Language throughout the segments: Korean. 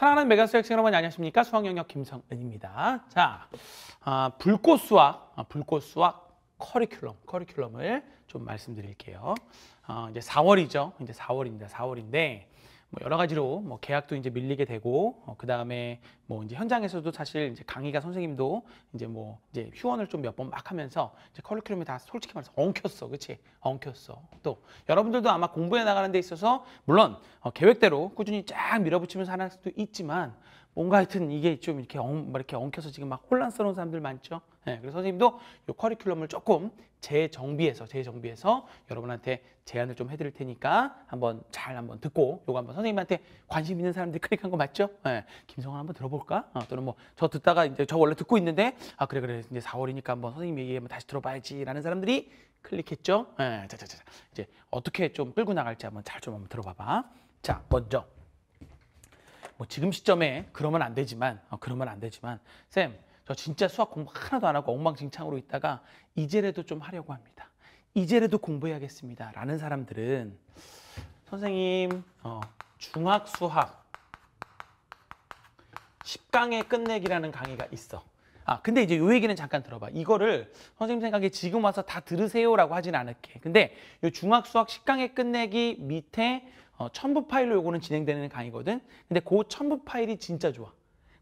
사랑하는 메가스 학생 여러분 안녕하십니까? 수학 영역 김성은입니다. 자, 아, 불꽃 수학, 아, 불꽃 수학 커리큘럼, 커리큘럼을 좀 말씀드릴게요. 아, 이제 4월이죠. 이제 4월입니다. 4월인데 뭐 여러 가지로 뭐 계약도 이제 밀리게 되고 어, 그 다음에 뭐 이제 현장에서도 사실 이제 강의가 선생님도 이제 뭐 이제 휴원을 좀 몇 번 막 하면서 이제 커리큘럼이 다 솔직히 말해서 엉켰어, 그렇지? 엉켰어. 또 여러분들도 아마 공부해 나가는 데 있어서 물론 어, 계획대로 꾸준히 쫙 밀어붙이면서 하는 수도 있지만 뭔가 하여튼 이게 좀 이렇게 엉, 이렇게 엉켜서 지금 막 혼란스러운 사람들 많죠. 네, 그래서 선생님도 이 커리큘럼을 조금 재정비해서 재정비해서 여러분한테 제안을 좀 해드릴 테니까 한번 잘 한번 듣고 요거 한번 선생님한테 관심 있는 사람들이 클릭한 거 맞죠? 네, 김성환 한번 들어볼까? 어, 또는 뭐 저 듣다가 이제 저 원래 듣고 있는데 아 그래 그래 이제 4월이니까 한번 선생님 얘기 한번 다시 들어봐야지라는 사람들이 클릭했죠? 네, 자자자 이제 어떻게 좀 끌고 나갈지 한번 잘 좀 한번 들어봐봐. 자 먼저 뭐 지금 시점에 그러면 안 되지만 어, 그러면 안 되지만 쌤저 진짜 수학 공부 하나도 안 하고 엉망진창으로 있다가 이제라도 좀 하려고 합니다. 이제라도 공부해야겠습니다. 라는 사람들은 선생님 어, 중학 수학 10강의 끝내기라는 강의가 있어. 아 근데 이제 요 얘기는 잠깐 들어봐. 이거를 선생님 생각에 지금 와서 다 들으세요라고 하진 않을게. 근데 요 중학 수학 10강의 끝내기 밑에 어, 첨부 파일로 요거는 진행되는 강의거든. 근데 그 첨부 파일이 진짜 좋아.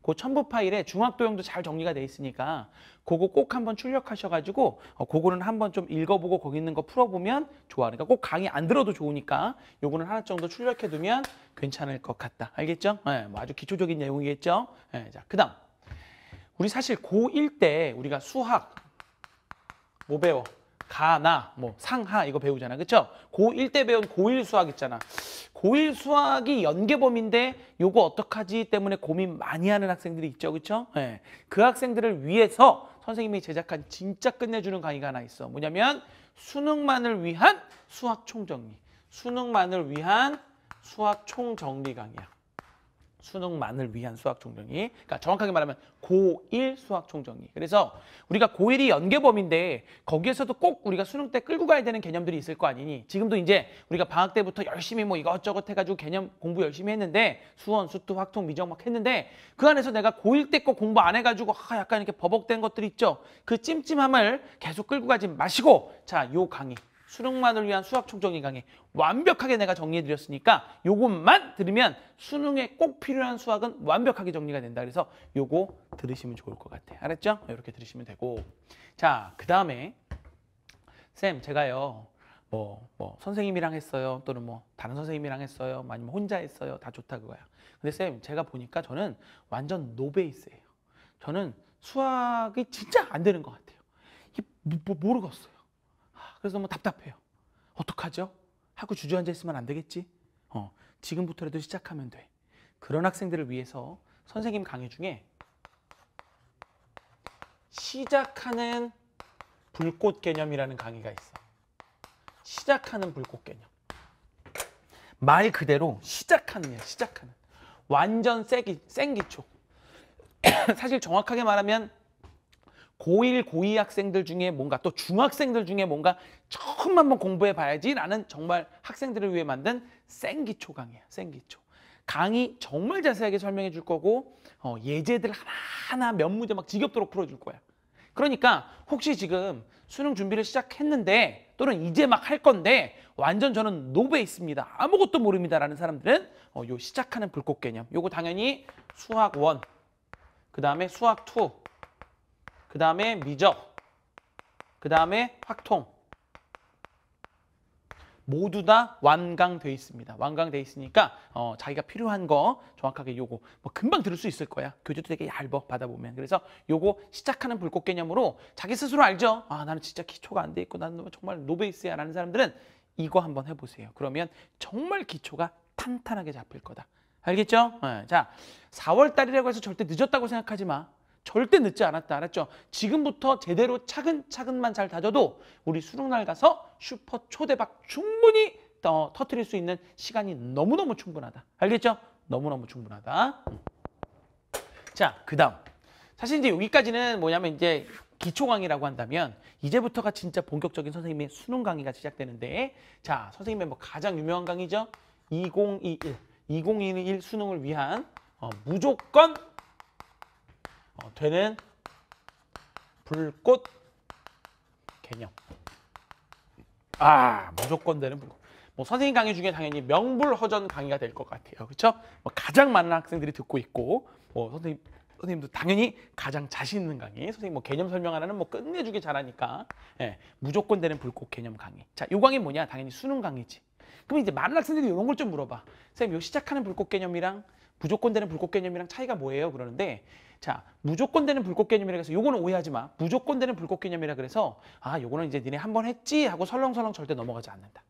그 첨부 파일에 중학도형도 잘 정리가 돼 있으니까 그거 꼭 한번 출력하셔가지고 어, 그거는 한번 좀 읽어보고 거기 있는 거 풀어보면 좋아. 그러니까 꼭 강의 안 들어도 좋으니까 요거는 하나 정도 출력해두면 괜찮을 것 같다. 알겠죠? 예, 뭐 아주 기초적인 내용이겠죠? 예, 자, 그 다음. 우리 사실 고1 때 우리가 수학 뭐 배워? 가나, 뭐 상하 이거 배우잖아. 그쵸? 고일 때 배운 고일 수학 있잖아. 고일 수학이 연계범인데 요거 어떡하지 때문에 고민 많이 하는 학생들이 있죠. 그쵸? 예. 그 학생들을 위해서 선생님이 제작한 진짜 끝내주는 강의가 하나 있어. 뭐냐면 수능만을 위한 수학 총정리. 수능만을 위한 수학 총정리 강의야. 수능만을 위한 수학 총정리. 그러니까 정확하게 말하면 고1 수학 총정리. 그래서 우리가 고1이 연계범인데 거기에서도 꼭 우리가 수능 때 끌고 가야 되는 개념들이 있을 거 아니니 지금도 이제 우리가 방학 때부터 열심히 뭐 이것저것 해가지고 개념 공부 열심히 했는데 수원, 수투, 확통, 미정 막 했는데 그 안에서 내가 고1 때 거 공부 안 해가지고 아 약간 이렇게 버벅된 것들 있죠. 그 찜찜함을 계속 끌고 가지 마시고 자, 요 강의 수능만을 위한 수학 총정리 강의 완벽하게 내가 정리해드렸으니까 요것만 들으면 수능에 꼭 필요한 수학은 완벽하게 정리가 된다. 그래서 요거 들으시면 좋을 것 같아. 알았죠? 이렇게 들으시면 되고 자, 그 다음에 쌤 제가요 뭐, 뭐 선생님이랑 했어요 또는 뭐 다른 선생님이랑 했어요 뭐 아니면 혼자 했어요 다 좋다 그거야 근데 쌤 제가 보니까 저는 완전 노베이스예요 저는 수학이 진짜 안 되는 것 같아요 이, 뭐, 뭐, 모르겠어요 그래서 너무 뭐 답답해요. 어떡하죠? 하고 주저앉아 있으면 안 되겠지? 어, 지금부터라도 시작하면 돼. 그런 학생들을 위해서 선생님 강의 중에 시작하는 불꽃 개념이라는 강의가 있어. 시작하는 불꽃 개념. 말 그대로 시작하느냐, 시작하는. 완전 쌩기, 쌩기초. 사실 정확하게 말하면 고1, 고2 학생들 중에 뭔가 또 중학생들 중에 뭔가 처음 한번 공부해 봐야지라는 정말 학생들을 위해 만든 생기초 강의야, 생기초. 강의 정말 자세하게 설명해 줄 거고 어, 예제들 하나하나 몇 문제 막 지겹도록 풀어줄 거야. 그러니까 혹시 지금 수능 준비를 시작했는데 또는 이제 막 할 건데 완전 저는 노베있습니다. 아무것도 모릅니다라는 사람들은 어, 요 시작하는 불꽃 개념. 요거 당연히 수학 원, 그 다음에 수학 투, 그 다음에 미적, 그 다음에 확통 모두 다 완강돼 있습니다. 완강돼 있으니까 어, 자기가 필요한 거 정확하게 요거 뭐 금방 들을 수 있을 거야. 교재도 되게 얇아 받아보면. 그래서 요거 시작하는 불꽃 개념으로 자기 스스로 알죠. 아 나는 진짜 기초가 안 돼 있고 나는 정말 노베이스야 라는 사람들은 이거 한번 해보세요. 그러면 정말 기초가 탄탄하게 잡힐 거다. 알겠죠? 네. 자, 4월달이라고 해서 절대 늦었다고 생각하지 마. 절대 늦지 않았다 알았죠? 지금부터 제대로 차근차근만 잘 다져도 우리 수능날 가서 슈퍼 초대박 충분히 더 터트릴 수 있는 시간이 너무너무 충분하다. 알겠죠? 너무너무 충분하다. 자, 그 다음. 사실 이제 여기까지는 뭐냐면 이제 기초 강의라고 한다면 이제부터가 진짜 본격적인 선생님의 수능 강의가 시작되는데 자, 선생님의 뭐 가장 유명한 강의죠? 2021, 2021 수능을 위한 어, 무조건 어, 되는 불꽃 개념. 아 무조건 되는 불꽃. 뭐 선생님 강의 중에 당연히 명불허전 강의가 될 것 같아요. 그렇죠? 뭐 가장 많은 학생들이 듣고 있고 뭐 선생님 선생님도 당연히 가장 자신 있는 강의 선생님 뭐 개념 설명하는 라뭐 끝내주기 잘하니까 예, 무조건 되는 불꽃 개념 강의 자요 강의 뭐냐 당연히 수능 강의지 그럼 이제 많은 학생들이 이런 걸 좀 물어봐 선생님 요 시작하는 불꽃 개념이랑 무조건 되는 불꽃 개념이랑 차이가 뭐예요 그러는데 자, 무조건 되는 불꽃 개념이라 그래서 요거는 오해하지 마. 무조건 되는 불꽃 개념이라 그래서 아, 요거는 이제 니네 한번 했지 하고 설렁설렁 절대 넘어가지 않는다.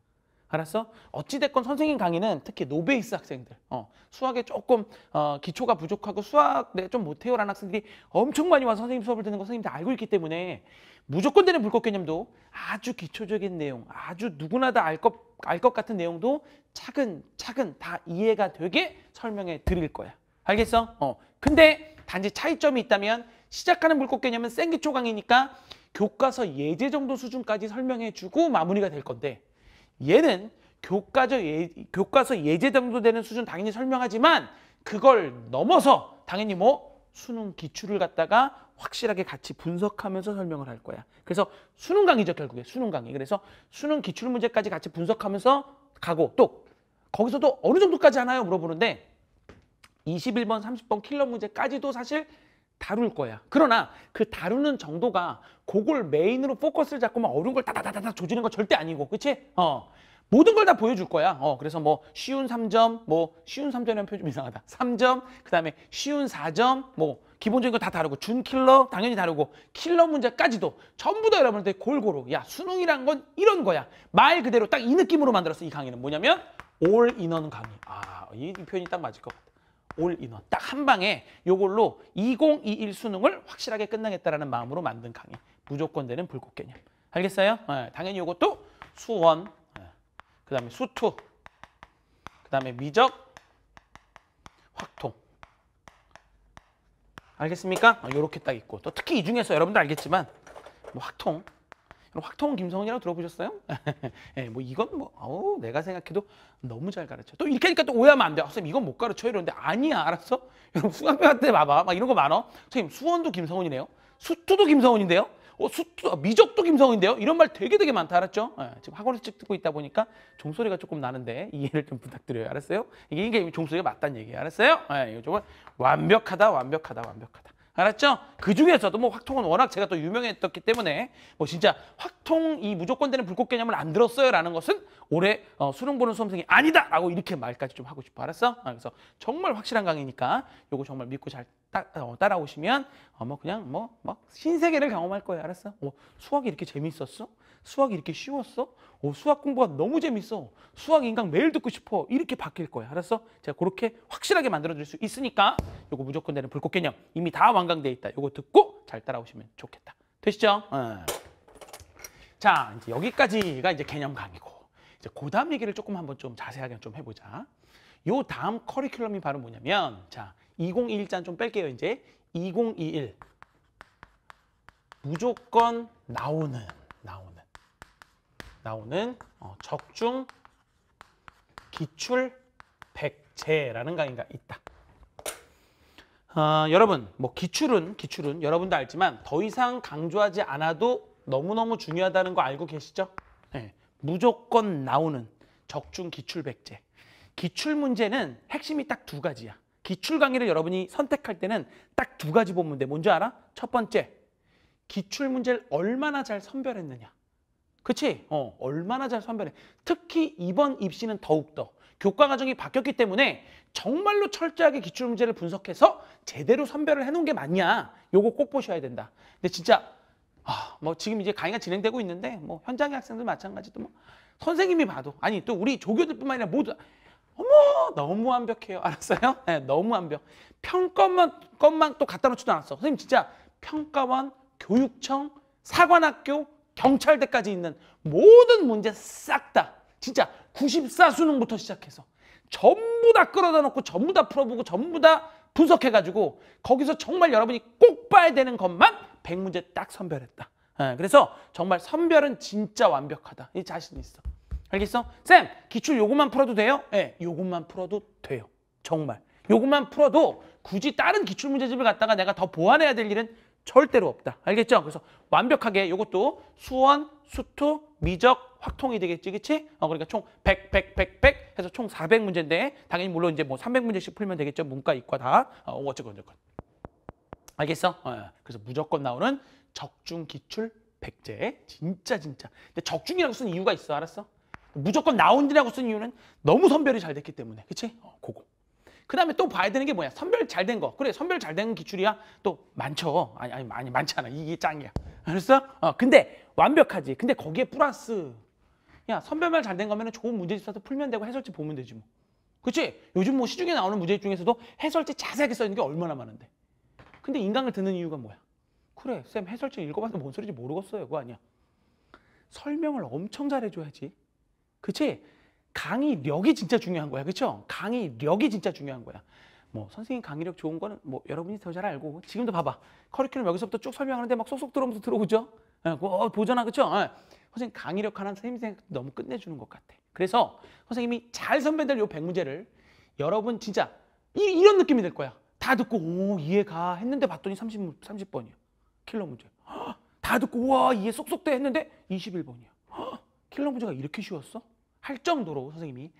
알았어? 어찌됐건 선생님 강의는 특히 노베이스 학생들, 어, 수학에 조금 어, 기초가 부족하고 수학 내좀 못해요라는 학생들이 엄청 많이 와서 선생님 수업을 듣는 거 선생님 다 알고 있기 때문에 무조건 되는 불꽃 개념도 아주 기초적인 내용, 아주 누구나 다 알 것 알 것 같은 내용도 차근차근 다 이해가 되게 설명해 드릴 거야. 알겠어? 어. 근데 단지 차이점이 있다면 시작하는 물고 개념은 생기초강이니까 교과서 예제 정도 수준까지 설명해주고 마무리가 될 건데 얘는 교과서, 예, 교과서 예제 정도 되는 수준 당연히 설명하지만 그걸 넘어서 당연히 뭐 수능 기출을 갖다가 확실하게 같이 분석하면서 설명을 할 거야. 그래서 수능 강의죠 결국에 수능 강의. 그래서 수능 기출 문제까지 같이 분석하면서 가고 또 거기서도 어느 정도까지 하나요 물어보는데 21번, 30번 킬러 문제까지도 사실 다룰 거야. 그러나 그 다루는 정도가 그걸 메인으로 포커스를 잡고 막 어려운 걸 다다다다다 조지는 거 절대 아니고, 그치? 어. 모든 걸 다 보여줄 거야. 어, 그래서 뭐 쉬운 3점, 뭐 쉬운 3점이라는 표현 좀 이상하다. 3점, 그 다음에 쉬운 4점, 뭐 기본적인 거 다 다르고 준킬러 당연히 다르고 킬러 문제까지도 전부 다 여러분한테 골고루 야 수능이란 건 이런 거야. 말 그대로 딱 이 느낌으로 만들었어 이 강의는 뭐냐면 올 인원 강의. 아, 이 표현이 딱 맞을 것 같아. 올 인원 딱 한 방에 요걸로 2021 수능을 확실하게 끝나겠다라는 마음으로 만든 강의 무조건 되는 불꽃 개념 알겠어요? 네, 당연히 요것도 수원 네. 그 다음에 수투 그 다음에 미적 확통 알겠습니까? 이렇게 아, 딱 있고 또 특히 이 중에서 여러분들 알겠지만 뭐 확통 확통 김성훈이라고 들어보셨어요? 예, 뭐 이건 뭐 어우, 내가 생각해도 너무 잘 가르쳐. 또 이렇게 하니까 또 오해하면 안 돼. 아, 선생님 이건 못 가르쳐 이러는데 아니야 알았어? 여러분 수강병한테 봐봐. 막 이런 거 많어. 선생님 수원도 김성훈이네요. 수투도 김성훈인데요. 어, 수투, 아, 미적도 김성훈인데요. 이런 말 되게 되게 많다 알았죠? 예, 지금 학원에서 찍고 있다 보니까 종소리가 조금 나는데 이해를 좀 부탁드려요. 알았어요? 이게, 이게 종소리가 맞다는 얘기예요. 알았어요? 예, 이거 정말 완벽하다 완벽하다 완벽하다. 알았죠? 그 중에서도 뭐 확통은 워낙 제가 또 유명했었기 때문에 뭐 진짜 확통 이 무조건 되는 불꽃 개념을 안 들었어요라는 것은 올해 어, 수능 보는 수험생이 아니다라고 이렇게 말까지 좀 하고 싶어 알았어? 아, 그래서 정말 확실한 강의니까 요거 정말 믿고 잘 따, 어, 따라오시면 어, 뭐 그냥 뭐 막 신세계를 경험할 거예요 알았어? 어, 수학이 이렇게 재밌었어? 수학이 이렇게 쉬웠어? 어, 수학 공부가 너무 재밌어. 수학 인강 매일 듣고 싶어. 이렇게 바뀔 거야. 알았어? 제가 그렇게 확실하게 만들어줄 수 있으니까 이거 무조건 되는 불꽃 개념 이미 다 완강돼 있다. 이거 듣고 잘 따라오시면 좋겠다. 되시죠? 어. 자, 이제 여기까지가 이제 개념 강의고 이제 그 다음 얘기를 조금 한번 좀 자세하게 좀 해보자. 요 다음 커리큘럼이 바로 뭐냐면 자, 2021잔 좀 뺄게요. 이제 2021 무조건 나오는 나오는 나오는 어, 적중 기출 백제라는 강의가 있다. 어, 여러분, 뭐 기출은 기출은 여러분도 알지만 더 이상 강조하지 않아도 너무너무 중요하다는 거 알고 계시죠? 네, 무조건 나오는 적중 기출 백제. 기출 문제는 핵심이 딱 두 가지야. 기출 강의를 여러분이 선택할 때는 딱 두 가지 본문 돼. 뭔지 알아? 첫 번째, 기출 문제를 얼마나 잘 선별했느냐. 그치? 어, 얼마나 잘 선별해. 특히 이번 입시는 더욱더 교과 과정이 바뀌었기 때문에 정말로 철저하게 기출 문제를 분석해서 제대로 선별을 해놓은 게 맞냐 요거 꼭 보셔야 된다. 근데 진짜 아, 뭐 지금 이제 강의가 진행되고 있는데 뭐 현장의 학생들 마찬가지도 뭐 선생님이 봐도 아니 또 우리 조교들뿐만 아니라 모두 어머 너무 완벽해요 알았어요? 네, 너무 완벽 평가만 것만 또 갖다 놓지도 않았어 선생님 진짜 평가원 교육청 사관학교 경찰대까지 있는 모든 문제 싹 다 진짜 94수능부터 시작해서 전부 다 끌어다 놓고 전부 다 풀어보고 전부 다 분석해가지고 거기서 정말 여러분이 꼭 봐야 되는 것만 100문제 딱 선별했다. 예, 그래서 정말 선별은 진짜 완벽하다. 이 자신 있어. 알겠어? 쌤, 기출 요것만 풀어도 돼요? 예, 네, 요것만 풀어도 돼요. 정말. 요것만 풀어도 굳이 다른 기출 문제집을 갖다가 내가 더 보완해야 될 일은 절대로 없다. 알겠죠? 그래서 완벽하게 이것도 수원, 수토 미적, 확통이 되겠지, 그치? 어, 그러니까 총 100, 100, 100, 100 해서 총 400문제인데 당연히 물론 이제 뭐 300문제씩 풀면 되겠죠. 문과, 이과 다. 어, 어쨌건 어쨌건. 알겠어? 어, 그래서 무조건 나오는 적중, 기출, 백제. 진짜 진짜. 근데 적중이라고 쓴 이유가 있어, 알았어? 무조건 나온디라고 쓴 이유는 너무 선별이 잘 됐기 때문에, 그치? 어, 고거 그다음에 또 봐야 되는 게 뭐냐? 선별 잘 된 거. 그래, 선별 잘 된 기출이야. 또 많죠. 아니 아니 많이 많잖아. 이게 짱이야. 알았어? 어, 근데 완벽하지. 근데 거기에 플러스 야, 선별만 잘 된거면 좋은 문제집 사서 풀면 되고 해설지 보면 되지 뭐. 그치 요즘 뭐 시중에 나오는 문제집 중에서도 해설지 자세하게 써 있는 게 얼마나 많은데. 근데 인강을 듣는 이유가 뭐야? 그래, 쌤 해설지 읽어봐서 뭔 소리인지 모르겠어요. 그거 아니야. 설명을 엄청 잘해줘야지. 그치? 강의력이 진짜 중요한 거야. 그렇죠? 강의력이 진짜 중요한 거야. 뭐 선생님 강의력 좋은 거는 뭐 여러분이 더 잘 알고 지금도 봐봐. 커리큘럼 여기서부터 쭉 설명하는데 막 쏙쏙 들어오면서 들어오죠. 예, 그, 어, 보잖아. 그렇죠? 예. 선생님 강의력 하나 선생님 생각 너무 끝내주는 것 같아. 그래서 선생님이 잘 선배들 요백문제를 여러분 진짜 이, 런 느낌이 될 거야. 다 듣고 오 이해가 했는데 봤더니 30, 30번이야. 킬러 문제. 다 듣고 와 이해 쏙쏙 돼 했는데 21번이야. 킬러 문제가 이렇게 쉬웠어? 할 정도로 선생님이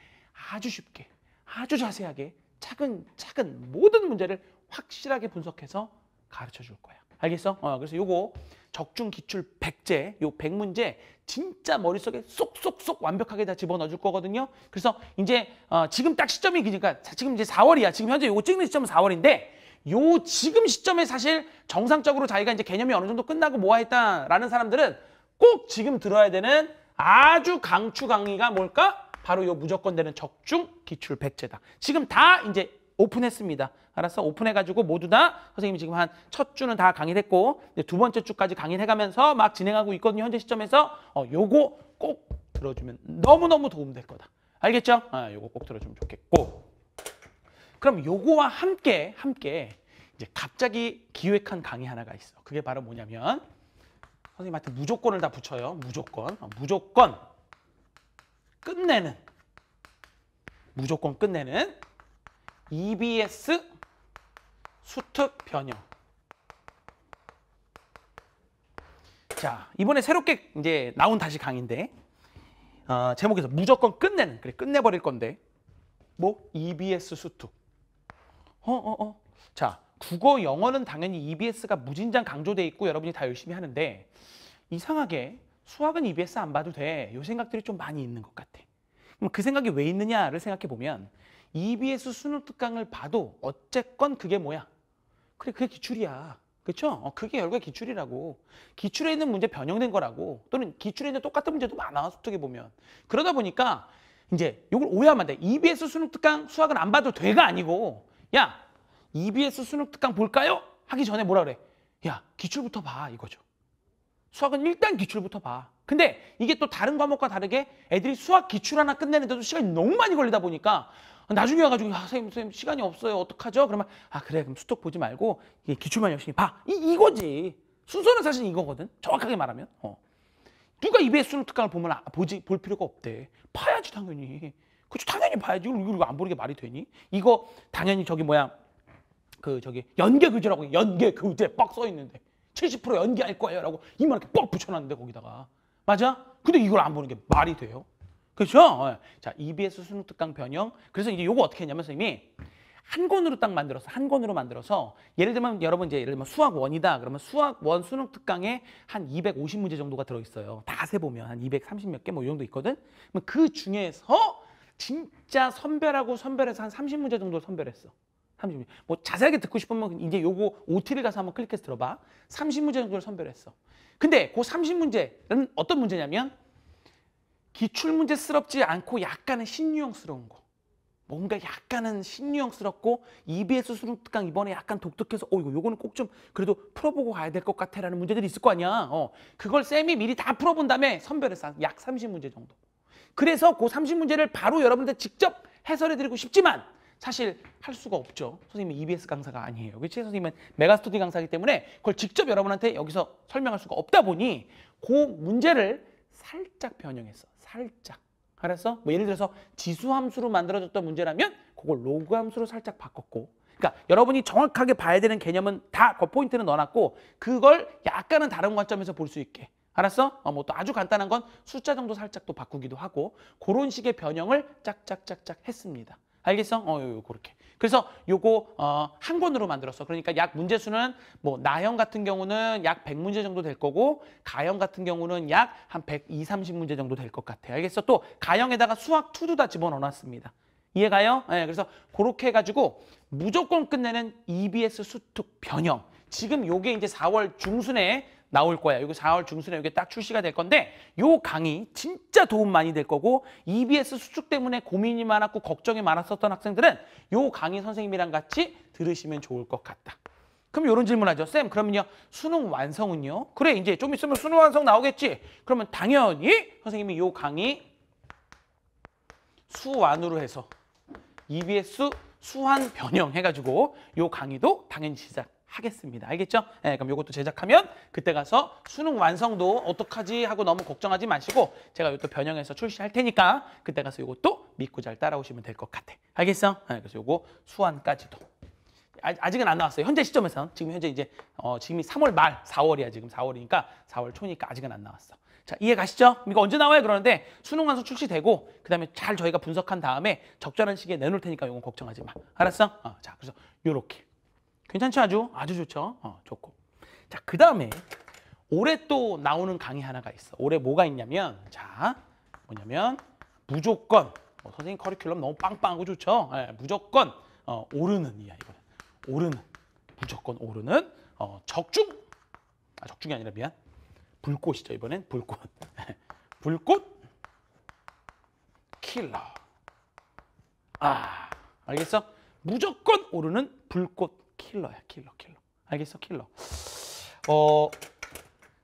아주 쉽게 아주 자세하게 차근차근 모든 문제를 확실하게 분석해서 가르쳐 줄 거야. 알겠어? 어, 그래서 요거 적중 기출 100제, 요 100문제 진짜 머릿속에 쏙쏙쏙 완벽하게 다 집어넣어 줄 거거든요. 그래서 이제 어, 지금 딱 시점이 그러니까 지금 이제 4월이야. 지금 현재 요거 찍는 시점은 4월인데 요 지금 시점에 사실 정상적으로 자기가 이제 개념이 어느 정도 끝나고 모아했다라는 사람들은 꼭 지금 들어야 되는 아주 강추 강의가 뭘까? 바로 요 무조건 되는 적중 기출 백제다. 지금 다 이제 오픈했습니다. 알았어? 오픈해가지고 모두 다 선생님이 지금 한 첫 주는 다 강의했고 두 번째 주까지 강의해가면서 막 진행하고 있거든요. 현재 시점에서 어, 요거 꼭 들어주면 너무너무 도움될 거다. 알겠죠? 아, 요거 꼭 들어주면 좋겠고 그럼 요거와 함께 함께 이제 갑자기 기획한 강의 하나가 있어. 그게 바로 뭐냐면 선생님한테 무조건을 다 붙여요. 무조건. 어, 무조건 끝내는 무조건 끝내는 EBS 수특 변형. 자, 이번에 새롭게 이제 나온 다시 강인데 의 어, 제목에서 무조건 끝내는 그래 끝내버릴 건데 뭐 EBS 수특. 어, 어, 어. 자, 국어, 영어는 당연히 EBS가 무진장 강조돼 있고 여러분이 다 열심히 하는데 이상하게 수학은 EBS 안 봐도 돼. 요 생각들이 좀 많이 있는 것 같아. 그럼 그 생각이 왜 있느냐를 생각해 보면 EBS 수능 특강을 봐도 어쨌건 그게 뭐야? 그래, 그게 기출이야. 그렇죠? 어, 그게 결과 기출이라고. 기출에 있는 문제 변형된 거라고. 또는 기출에 있는 똑같은 문제도 많아. 어떻에 보면. 그러다 보니까 이제 이걸 오해하면 돼. EBS 수능 특강 수학은 안 봐도 돼가 아니고 야 EBS 수능특강 볼까요? 하기 전에 뭐라 그래? 야, 기출부터 봐 이거죠. 수학은 일단 기출부터 봐. 근데 이게 또 다른 과목과 다르게 애들이 수학 기출 하나 끝내는데도 시간이 너무 많이 걸리다 보니까 나중에 와가지고 아, 선생님, 선생님 시간이 없어요. 어떡하죠? 그러면 아 그래 그럼 수톡 보지 말고 이게 기출만 열심히 봐. 이, 이거지. 순서는 사실 이거거든. 정확하게 말하면. 어. 누가 EBS 수능 특강을 보면 아, 보지 볼 필요가 없대. 봐야지 당연히. 그렇죠 당연히 봐야지. 이걸, 이걸 안 보는 게 말이 되니? 이거 당연히 저기 뭐야 그 저기 연계 교재라고 연계 교재 빡써 있는데 70% 연계할 거예요라고 이만 이렇게 뻑 붙여놨는데 거기다가 맞아? 근데 이걸 안 보는 게 말이 돼요? 그렇죠? 예. 자 EBS 수능 특강 변형 그래서 이제 요거 어떻게 했냐면 선생님이 한 권으로 딱 만들어서 한 권으로 만들어서 예를 들면 여러분 이제 예를 들면 수학 원이다 그러면 수학 원 수능 특강에 한 250문제 정도가 들어 있어요. 다 세 보면 한 230 몇 개 뭐 이 정도 있거든. 그러그 중에서 진짜 선별하고 선별해서 한 30문제 정도 를 선별했어. 30문제. 뭐 자세하게 듣고 싶으면 이제 요거 OT를 가서 한번 클릭해서 들어봐. 30문제 정도를 선별했어. 근데 그 30문제는 어떤 문제냐면 기출문제스럽지 않고 약간은 신유형스러운 거. 뭔가 약간은 신유형스럽고 EBS 수능특강 이번에 약간 독특해서 어 이거 요거는 꼭 좀 그래도 풀어보고 가야 될 것 같아라는 문제들이 있을 거 아니야. 어 그걸 쌤이 미리 다 풀어본 다음에 선별해서약 30문제 정도. 그래서 그 30문제를 바로 여러분들 직접 해설해드리고 싶지만 사실 할 수가 없죠. 선생님이 EBS 강사가 아니에요. 그렇지? 선생님은 메가스터디 강사이기 때문에 그걸 직접 여러분한테 여기서 설명할 수가 없다 보니 그 문제를 살짝 변형했어. 살짝. 알았어? 뭐 예를 들어서 지수함수로 만들어졌던 문제라면 그걸 로그함수로 살짝 바꿨고 그러니까 여러분이 정확하게 봐야 되는 개념은 다 그 포인트는 넣어놨고 그걸 약간은 다른 관점에서 볼 수 있게 알았어? 어, 뭐또 아주 간단한 건 숫자 정도 살짝 또 바꾸기도 하고 그런 식의 변형을 짝짝짝짝 했습니다. 알겠어? 어, 요, 요, 그렇게. 그래서 요거 어, 한 권으로 만들었어. 그러니까 약 문제 수는 뭐 나형 같은 경우는 약 100문제 정도 될 거고 가형 같은 경우는 약 한 120, 30문제 정도 될 것 같아. 알겠어? 또 가형에다가 수학 2도 다 집어넣어 놨습니다. 이해가요? 예, 네, 그래서 그렇게 해가지고 무조건 끝내는 EBS 수특 변형. 지금 요게 이제 4월 중순에 나올 거야. 이거 4월 중순에 이게 딱 출시가 될 건데 이 강의 진짜 도움 많이 될 거고 EBS 수축 때문에 고민이 많았고 걱정이 많았었던 학생들은 이 강의 선생님이랑 같이 들으시면 좋을 것 같다. 그럼 이런 질문하죠. 쌤, 그러면요. 수능 완성은요? 그래, 이제 좀 있으면 수능 완성 나오겠지. 그러면 당연히 선생님이 이 강의 수완으로 해서 EBS 수환 변형 해가지고 이 강의도 당연히 시작 하겠습니다. 알겠죠? 예, 그럼 이것도 제작하면 그때 가서 수능 완성도 어떡하지 하고 너무 걱정하지 마시고 제가 이것도 변형해서 출시할 테니까 그때 가서 이것도 믿고 잘 따라오시면 될 것 같아. 알겠어? 예, 그래서 요거 수완까지도. 아, 아직은 안 나왔어요. 현재 시점에서 지금 현재 이제 어, 지금이 3월 말, 4월이야 지금 4월이니까 4월 초니까 아직은 안 나왔어. 자 이해 가시죠? 이거 언제 나와요? 그러는데 수능 완성 출시되고 그다음에 잘 저희가 분석한 다음에 적절한 시기에 내놓을 테니까 이건 걱정하지 마. 알았어? 어, 자 그래서 요렇게 괜찮죠? 아주? 아주 좋죠? 어, 좋고. 자, 그 다음에 올해 또 나오는 강의 하나가 있어. 올해 뭐가 있냐면 자, 뭐냐면 무조건 어, 선생님 커리큘럼 너무 빵빵하고 좋죠? 예, 무조건 어, 오르는 이야 이거는. 오르는. 무조건 오르는 어, 적중. 아, 적중이 아니라 미안. 불꽃이죠. 이번엔 불꽃. 불꽃 킬러. 아, 알겠어? 무조건 오르는 불꽃 킬러야 킬러 킬러 알겠어 킬러 어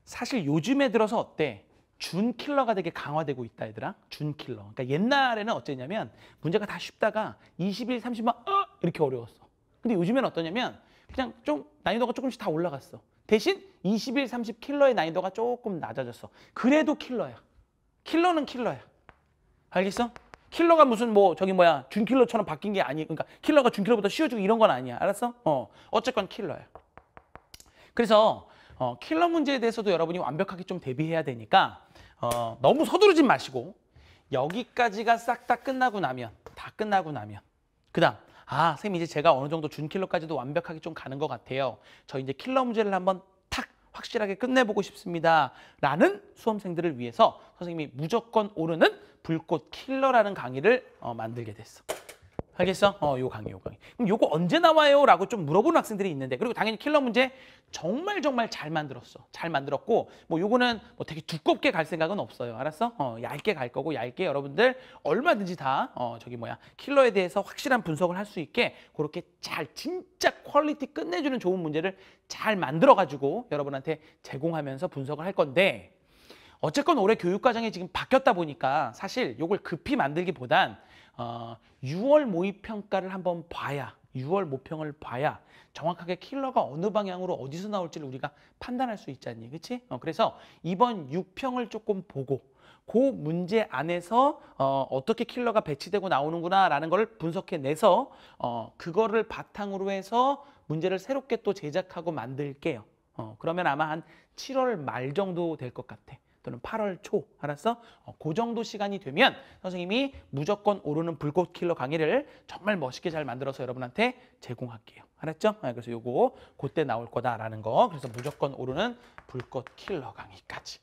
사실 요즘에 들어서 어때 준 킬러가 되게 강화되고 있다 얘들아 준 킬러 그러니까 옛날에는 어땠냐면 문제가 다 쉽다가 20일 30만 어! 이렇게 어려웠어 근데 요즘엔 어떠냐면 그냥 좀 난이도가 조금씩 다 올라갔어 대신 2 0일30 킬러의 난이도가 조금 낮아졌어 그래도 킬러야 킬러는 킬러야 알겠어? 킬러가 무슨 뭐 저기 뭐야 준킬러처럼 바뀐 게 아니 그러니까 킬러가 준킬러보다 쉬워지고 이런 건 아니야 알았어? 어 어쨌건 킬러야 그래서 어, 킬러 문제에 대해서도 여러분이 완벽하게 좀 대비해야 되니까 어, 너무 서두르지 마시고 여기까지가 싹 다 끝나고 나면 다 끝나고 나면 그 다음 아, 선생님 이제 제가 어느 정도 준킬러까지도 완벽하게 좀 가는 것 같아요. 저 이제 킬러 문제를 한번 확실하게 끝내보고 싶습니다. 라는 수험생들을 위해서 선생님이 무조건 오르는 불꽃 킬러라는 강의를 어, 만들게 됐어. 알겠어? 어, 요 강의, 요 강의. 그럼 요거 언제 나와요? 라고 좀 물어보는 학생들이 있는데 그리고 당연히 킬러 문제 정말 정말 잘 만들었어. 잘 만들었고 뭐 요거는 뭐 되게 두껍게 갈 생각은 없어요. 알았어? 어, 얇게 갈 거고 얇게 여러분들 얼마든지 다 어, 저기 뭐야 킬러에 대해서 확실한 분석을 할 수 있게 그렇게 잘 진짜 퀄리티 끝내주는 좋은 문제를 잘 만들어가지고 여러분한테 제공하면서 분석을 할 건데 어쨌건 올해 교육과정이 지금 바뀌었다 보니까 사실 요걸 급히 만들기보단 어, 6월 모의 평가를 한번 봐야 6월 모평을 봐야 정확하게 킬러가 어느 방향으로 어디서 나올지를 우리가 판단할 수 있지 않니? 그치? 어, 그래서 이번 6평을 조금 보고 그 문제 안에서 어, 어떻게 킬러가 배치되고 나오는구나라는 걸 분석해내서 어, 그거를 바탕으로 해서 문제를 새롭게 또 제작하고 만들게요. 어, 그러면 아마 한 7월 말 정도 될 것 같아. 또는 8월 초 알았어? 어, 그 정도 시간이 되면 선생님이 무조건 오르는 불꽃 킬러 강의를 정말 멋있게 잘 만들어서 여러분한테 제공할게요. 알았죠? 아, 그래서 요거 그때 나올 거다라는 거. 그래서 무조건 오르는 불꽃 킬러 강의까지.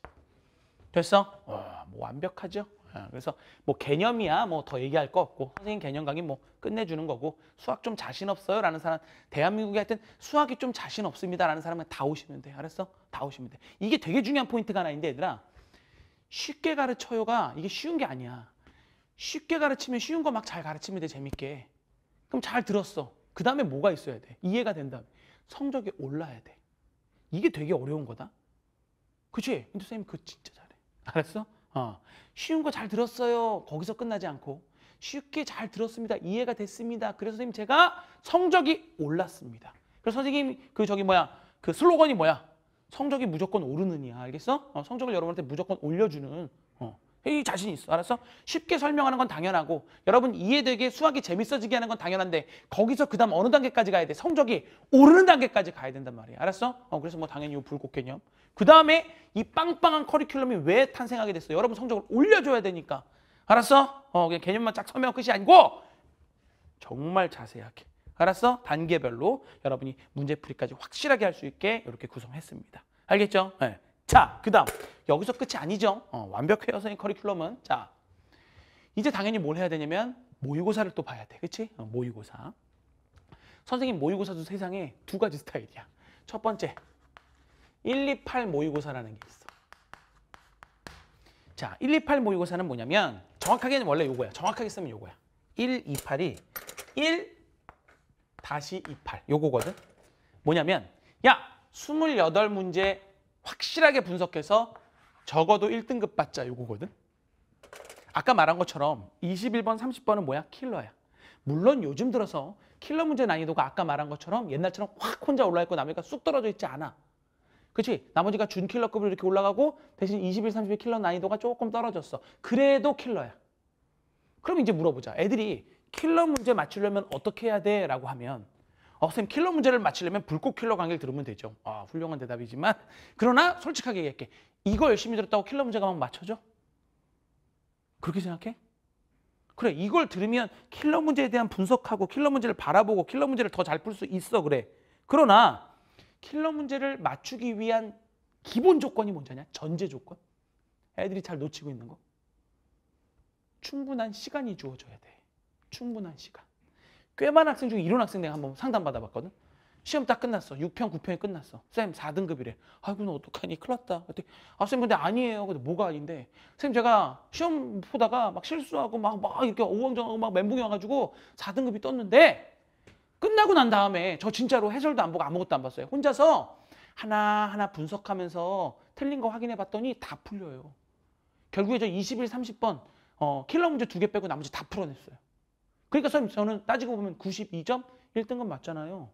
됐어? 어, 뭐 완벽하죠? 아, 그래서 뭐 개념이야 뭐 더 얘기할 거 없고 선생님 개념 강의 뭐 끝내주는 거고 수학 좀 자신 없어요 라는 사람 대한민국에 하여튼 수학이 좀 자신 없습니다 라는 사람은 다 오시면 돼 알았어? 다 오시면 돼 이게 되게 중요한 포인트가 하나 인데 얘들아 쉽게 가르쳐요가 이게 쉬운 게 아니야. 쉽게 가르치면 쉬운 거 막 잘 가르치면 돼, 재밌게. 그럼 잘 들었어. 그 다음에 뭐가 있어야 돼? 이해가 된다 성적이 올라야 돼. 이게 되게 어려운 거다. 그치? 근데 선생님 그거 진짜 잘해. 알았어? 어. 쉬운 거 잘 들었어요. 거기서 끝나지 않고. 쉽게 잘 들었습니다. 이해가 됐습니다. 그래서 선생님 제가 성적이 올랐습니다. 그래서 선생님 그 저기 뭐야 그 슬로건이 뭐야? 성적이 무조건 오르느냐 알겠어? 어, 성적을 여러분한테 무조건 올려주는 어. 이 자신 있어 알았어? 쉽게 설명하는 건 당연하고 여러분 이해되게 수학이 재밌어지게 하는 건 당연한데 거기서 그 다음 어느 단계까지 가야 돼? 성적이 오르는 단계까지 가야 된단 말이야 알았어? 어, 그래서 뭐 당연히 이불꽃 개념 그 다음에 이 빵빵한 커리큘럼이 왜 탄생하게 됐어? 여러분 성적을 올려줘야 되니까 알았어? 어, 그냥 개념만 쫙 설명 끝이 아니고 정말 자세하게 알았어? 단계별로 여러분이 문제풀이까지 확실하게 할 수 있게 이렇게 구성했습니다. 알겠죠? 네. 자, 그 다음 여기서 끝이 아니죠. 어, 완벽해요, 선생님 커리큘럼은. 자, 이제 당연히 뭘 해야 되냐면 모의고사를 또 봐야 돼, 그치? 어, 모의고사. 선생님 모의고사도 세상에 두 가지 스타일이야. 첫 번째, 128 모의고사라는 게 있어. 자, 128 모의고사는 뭐냐면 정확하게는 원래 이거야 정확하게 쓰면 이거야 128이 1, 다시 28. 요거거든. 뭐냐면 야, 28문제 확실하게 분석해서 적어도 1등급 받자 요거거든. 아까 말한 것처럼 21번, 30번은 뭐야? 킬러야. 물론 요즘 들어서 킬러 문제 난이도가 아까 말한 것처럼 옛날처럼 확 혼자 올라있고 남이가 쑥 떨어져 있지 않아. 그치? 나머지가 준킬러급으로 이렇게 올라가고 대신 21, 30의 킬러 난이도가 조금 떨어졌어. 그래도 킬러야. 그럼 이제 물어보자. 애들이 킬러 문제 맞추려면 어떻게 해야 돼? 라고 하면 어, 선생님 킬러 문제를 맞추려면 불꽃 킬러 강의를 들으면 되죠. 아, 훌륭한 대답이지만 그러나 솔직하게 얘기할게. 이거 열심히 들었다고 킬러 문제가 막 맞춰져? 그렇게 생각해? 그래 이걸 들으면 킬러 문제에 대한 분석하고 킬러 문제를 바라보고 킬러 문제를 더 잘 풀 수 있어 그래 그러나 킬러 문제를 맞추기 위한 기본 조건이 뭔지 아냐 전제 조건 애들이 잘 놓치고 있는 거 충분한 시간이 주어져야 돼 충분한 시간. 꽤 많은 학생 중에 이런 학생 내가 한 번 상담받아봤거든. 시험 딱 끝났어. 6평, 9평이 끝났어. 쌤 4등급이래. 아이고, 나 어떡하니? 큰일 났다. 그랬더 아, 쌤 근데 아니에요. 근데 뭐가 아닌데. 쌤 제가 시험 보다가 막 실수하고 막, 막 이렇게 오왕정하고 막 멘붕이 와가지고 4등급이 떴는데 끝나고 난 다음에 저 진짜로 해설도 안 보고 아무것도 안 봤어요. 혼자서 하나하나 분석하면서 틀린 거 확인해 봤더니 다 풀려요. 결국에 저2일 30번 어, 킬러 문제 두 개 빼고 나머지 다 풀어냈어요. 그러니까 선생님 저는 따지고 보면 92점 1등급 맞잖아요.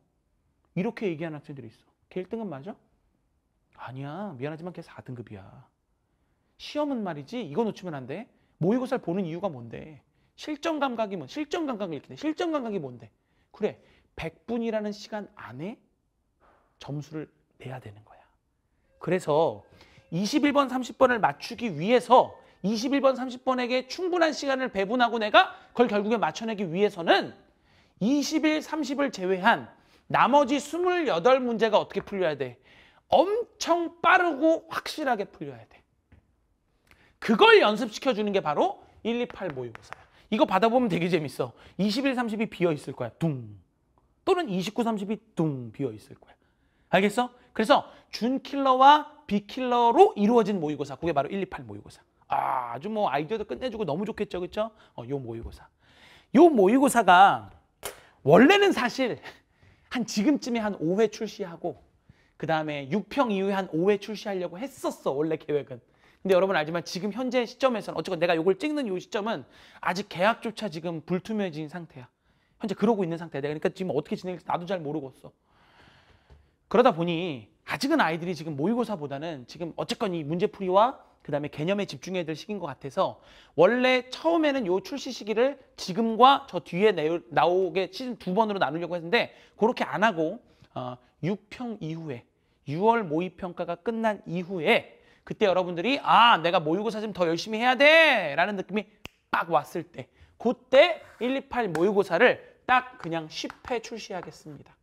이렇게 얘기하는 학생들이 있어. 걔 1등급 맞아? 아니야. 미안하지만 걔 4등급이야. 시험은 말이지 이거 놓치면 안 돼. 모의고사를 보는 이유가 뭔데? 실전 감각이 뭔? 실전 감각을 익히네. 실전 감각이 뭔데? 그래. 100분이라는 시간 안에 점수를 내야 되는 거야. 그래서 21번, 30번을 맞추기 위해서 21번, 30번에게 충분한 시간을 배분하고 내가 그걸 결국에 맞춰내기 위해서는 21, 30을 제외한 나머지 28문제가 어떻게 풀려야 돼? 엄청 빠르고 확실하게 풀려야 돼. 그걸 연습시켜주는 게 바로 1, 2, 8 모의고사야. 이거 받아보면 되게 재밌어. 21, 30이 비어있을 거야. 둥. 또는 29, 30이 둥 비어있을 거야. 알겠어? 그래서 준킬러와 비킬러로 이루어진 모의고사. 그게 바로 1, 2, 8 모의고사. 아, 주뭐 아이디어도 끝내주고 너무 좋겠죠, 그렇죠? 어, 요 모의고사. 요 모의고사가 원래는 사실 한 지금쯤에 한 5회 출시하고 그 다음에 6평 이후에 한 5회 출시하려고 했었어, 원래 계획은. 근데 여러분 알지만 지금 현재 시점에서는 어쨌건 내가 이걸 찍는 요 시점은 아직 계약조차 지금 불투명해진 상태야. 현재 그러고 있는 상태야. 그러니까 지금 어떻게 진행될지 나도 잘 모르겠어. 그러다 보니 아직은 아이들이 지금 모의고사보다는 지금 어쨌건 이 문제풀이와 그 다음에 개념에 집중해야 될 시기인 것 같아서 원래 처음에는 요 출시 시기를 지금과 저 뒤에 나오게 시즌 두 번으로 나누려고 했는데 그렇게 안 하고 어, 6평 이후에 6월 모의평가가 끝난 이후에 그때 여러분들이 아 내가 모의고사 좀 더 열심히 해야 돼 라는 느낌이 딱 왔을 때 그때 128 모의고사를 딱 그냥 10회 출시하겠습니다.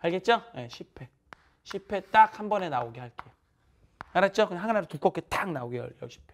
알겠죠? 네, 예, 10회. 10회 딱 한 번에 나오게 할게요. 알았죠? 그냥 하나로 두껍게 딱 나오게 열십회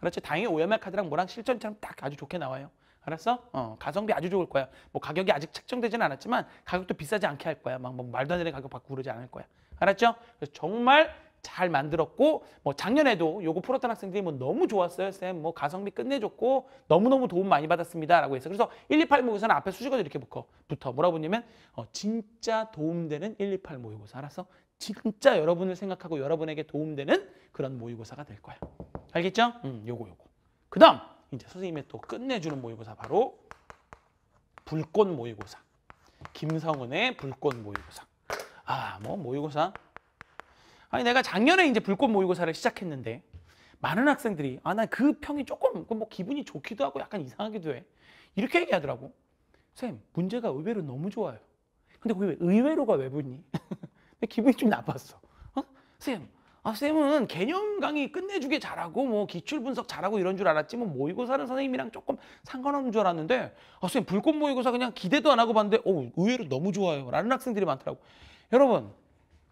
알았죠? 당연히 오염약 카드랑 뭐랑 실전처럼 딱 아주 좋게 나와요. 알았어? 어, 가성비 아주 좋을 거야. 뭐 가격이 아직 책정되진 않았지만 가격도 비싸지 않게 할 거야. 막 뭐 말도 안 되는 가격 받고 그러지 않을 거야. 알았죠? 그래서 정말 잘 만들었고 뭐 작년에도 요거 풀었던 학생들이 뭐 너무 좋았어요 쌤뭐 가성비 끝내줬고 너무너무 도움 많이 받았습니다 라고 해서 그래서 128 모의고사는 앞에 수식어도 이렇게 붙어 붙어 뭐라고 붙냐면 어, 진짜 도움되는 128 모의고사 알았어 진짜 여러분을 생각하고 여러분에게 도움되는 그런 모의고사가 될 거야. 알겠죠? 음, 요거 요거. 그 다음 이제 선생님의 또 끝내주는 모의고사 바로 불꽃 모의고사. 김성훈의 불꽃 모의고사. 아, 뭐 모의고사? 아니 내가 작년에 이제 불꽃 모의고사를 시작했는데 많은 학생들이 아, 나 그 평이 조금 그 뭐 기분이 좋기도 하고 약간 이상하기도 해. 이렇게 얘기하더라고. 선생님, 문제가 의외로 너무 좋아요. 근데 그게 왜 의외로가 왜 붙니? 기분이 좀 나빴어. 어? 쌤, 아, 쌤은 개념 강의 끝내주게 잘하고 뭐 기출 분석 잘하고 이런 줄 알았지 뭐 모의고사는 선생님이랑 조금 상관없는 줄 알았는데 아, 쌤 불꽃 모의고사 그냥 기대도 안 하고 봤는데 오, 어, 의외로 너무 좋아요 라는 학생들이 많더라고. 여러분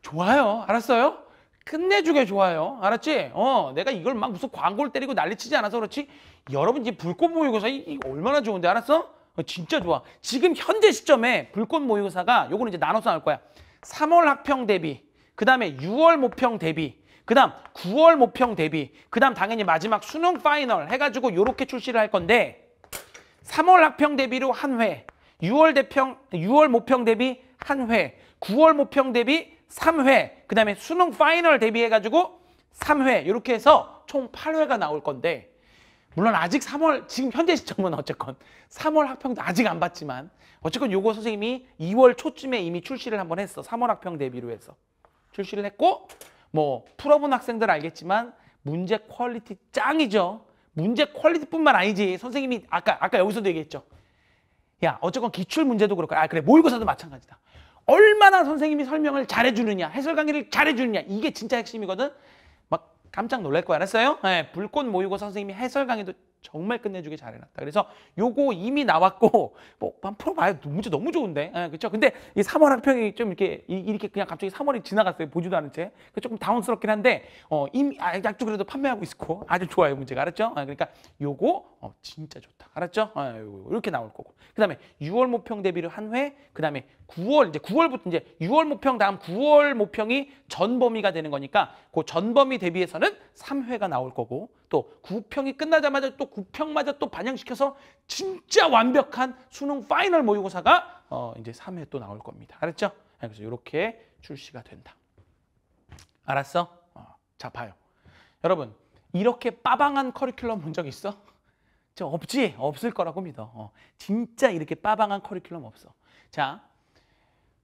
좋아요. 알았어요? 끝내주게 좋아요. 알았지? 어, 내가 이걸 막 무슨 광고를 때리고 난리치지 않아서 그렇지. 여러분 이제 불꽃 모의고사 이, 이 얼마나 좋은데 알았어? 어, 진짜 좋아. 지금 현재 시점에 불꽃 모의고사가 요거는 이제 나눠서 나올 거야. 3월 학평 대비, 그 다음에 6월 모평 대비, 그 다음 9월 모평 대비, 그 다음 당연히 마지막 수능 파이널 해가지고 요렇게 출시를 할 건데 3월 학평 대비로 한 회, 6월 대평, 6월 모평 대비 한 회, 9월 모평 대비 3회, 그 다음에 수능 파이널 대비해가지고 3회 요렇게 해서 총 8회가 나올 건데 물론 아직 3월 지금 현재 시점은 어쨌건 3월 학평도 아직 안 봤지만 어쨌건 요거 선생님이 2월 초쯤에 이미 출시를 한번 했어. 3월 학평 대비로 해서 출시를 했고 뭐 풀어본 학생들 알겠지만 문제 퀄리티 짱이죠. 문제 퀄리티뿐만 아니지 선생님이 아까 아까 여기서도 얘기했죠. 야 어쨌건 기출 문제도 그렇고 아 그래 모의고사도 마찬가지다. 얼마나 선생님이 설명을 잘해주느냐 해설 강의를 잘해주느냐 이게 진짜 핵심이거든 깜짝 놀랄 거야. 알았어요? 네, 불꽃 모의고사 선생님이 해설 강의도 정말 끝내주게 잘해놨다. 그래서 요거 이미 나왔고 뭐한번 풀어봐요. 문제 너무 좋은데, 네, 그렇죠? 근데 이 3월 학평이 좀 이렇게 이렇게 그냥 갑자기 3월이 지나갔어요. 보지도 않은 채. 그 조금 당황스럽긴 한데 어 이미 아주 그래도 판매하고 있고 아주 좋아요 문제가 알았죠? 아, 그러니까 요거 어, 진짜 좋다. 알았죠? 아, 이렇게 나올 거고. 그 다음에 6월 모평 대비를 한 회, 그 다음에 9월, 이제 9월부터 이제 6월 모평 다음 9월 모평이 전범위가 되는 거니까 그 전범위 대비해서는 3회가 나올 거고 또 9평이 끝나자마자 또 9평마저 또 반영시켜서 진짜 완벽한 수능 파이널 모의고사가 어, 이제 3회 또 나올 겁니다. 알았죠? 네, 그래서 이렇게 출시가 된다. 알았어? 어, 자, 봐요. 여러분, 이렇게 빠방한 커리큘럼 본 적 있어? 저 없지 없을 거라고 믿어. 어, 진짜 이렇게 빠방한 커리큘럼 없어. 자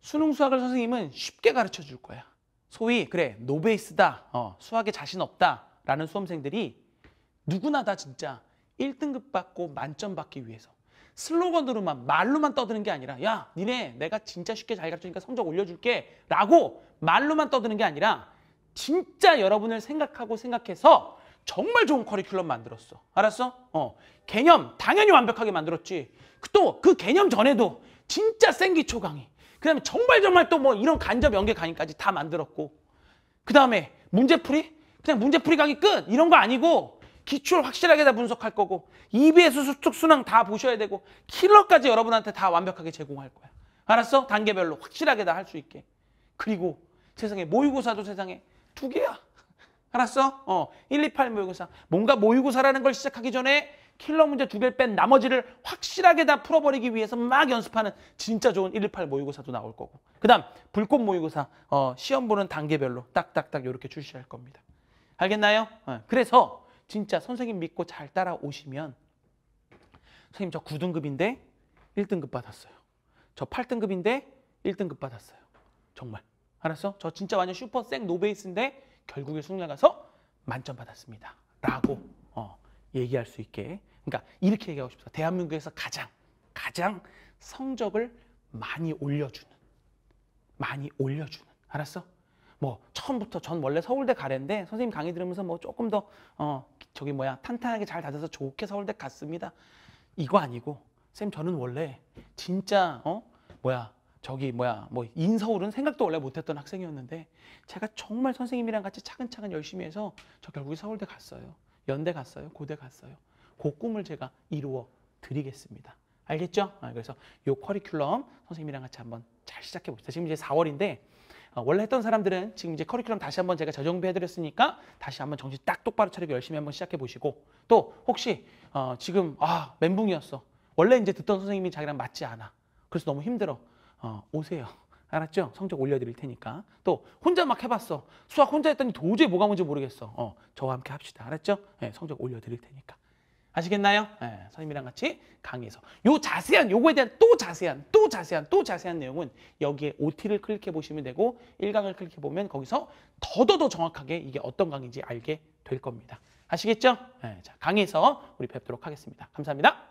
수능 수학을 선생님은 쉽게 가르쳐 줄 거야. 소위 그래 노베이스다 어, 수학에 자신 없다라는 수험생들이 누구나 다 진짜 1등급 받고 만점 받기 위해서 슬로건으로만 말로만 떠드는 게 아니라 야 니네 내가 진짜 쉽게 잘 가르치니까 성적 올려줄게 라고 말로만 떠드는 게 아니라 진짜 여러분을 생각하고 생각해서 정말 좋은 커리큘럼 만들었어. 알았어? 어. 개념 당연히 완벽하게 만들었지. 또 그 개념 전에도 진짜 생기초 강의. 그다음에 정말 정말 또 뭐 이런 간접 연계 강의까지 다 만들었고. 그다음에 문제풀이? 그냥 문제풀이 강의 끝. 이런 거 아니고 기출 확실하게 다 분석할 거고 EBS 수축 순항 다 보셔야 되고 킬러까지 여러분한테 다 완벽하게 제공할 거야. 알았어? 단계별로 확실하게 다 할 수 있게. 그리고 세상에 모의고사도 세상에 두 개야. 알았어? 어, 1, 2, 8 모의고사. 뭔가 모의고사라는 걸 시작하기 전에 킬러 문제 두 개를 뺀 나머지를 확실하게 다 풀어버리기 위해서 막 연습하는 진짜 좋은 1, 2, 8 모의고사도 나올 거고. 그 다음 불꽃 모의고사 어, 시험 보는 단계별로 딱딱딱 이렇게 출시할 겁니다. 알겠나요? 어, 그래서 진짜 선생님 믿고 잘 따라오시면 선생님 저 9등급인데 1등급 받았어요. 저 8등급인데 1등급 받았어요. 정말. 알았어? 저 진짜 완전 슈퍼 생 노베이스인데 결국에 수능 나가서 만점 받았습니다. 라고 어, 얘기할 수 있게 그러니까 이렇게 얘기하고 싶어요. 대한민국에서 가장 가장 성적을 많이 올려주는 많이 올려주는 알았어? 뭐 처음부터 전 원래 서울대 가랜데 선생님 강의 들으면서 뭐 조금 더 어, 저기 뭐야 탄탄하게 잘 다져서 좋게 서울대 갔습니다. 이거 아니고 쌤 저는 원래 진짜 어 뭐야 저기 뭐야 뭐 인서울은 생각도 원래 못했던 학생이었는데 제가 정말 선생님이랑 같이 차근차근 열심히 해서 저 결국에 서울대 갔어요. 연대 갔어요. 고대 갔어요. 그 꿈을 제가 이루어 드리겠습니다. 알겠죠? 아, 그래서 요 커리큘럼 선생님이랑 같이 한번 잘 시작해 봅시다. 지금 이제 4월인데 어, 원래 했던 사람들은 지금 이제 커리큘럼 다시 한번 제가 재정비해 드렸으니까 다시 한번 정신 딱 똑바로 차리고 열심히 한번 시작해 보시고 또 혹시 어 지금 아 멘붕이었어 원래 이제 듣던 선생님이 자기랑 맞지 않아 그래서 너무 힘들어 어, 오세요. 알았죠? 성적 올려드릴 테니까. 또 혼자 막 해봤어. 수학 혼자 했더니 도저히 뭐가 뭔지 모르겠어. 어, 저와 함께 합시다. 알았죠? 네, 성적 올려드릴 테니까. 아시겠나요? 네, 선생님이랑 같이 강의에서 요 자세한 요거에 대한 또 자세한 또 자세한 또 자세한 내용은 여기에 OT를 클릭해 보시면 되고 1강을 클릭해 보면 거기서 더더더 정확하게 이게 어떤 강의인지 알게 될 겁니다. 아시겠죠? 네, 자, 강의에서 우리 뵙도록 하겠습니다. 감사합니다.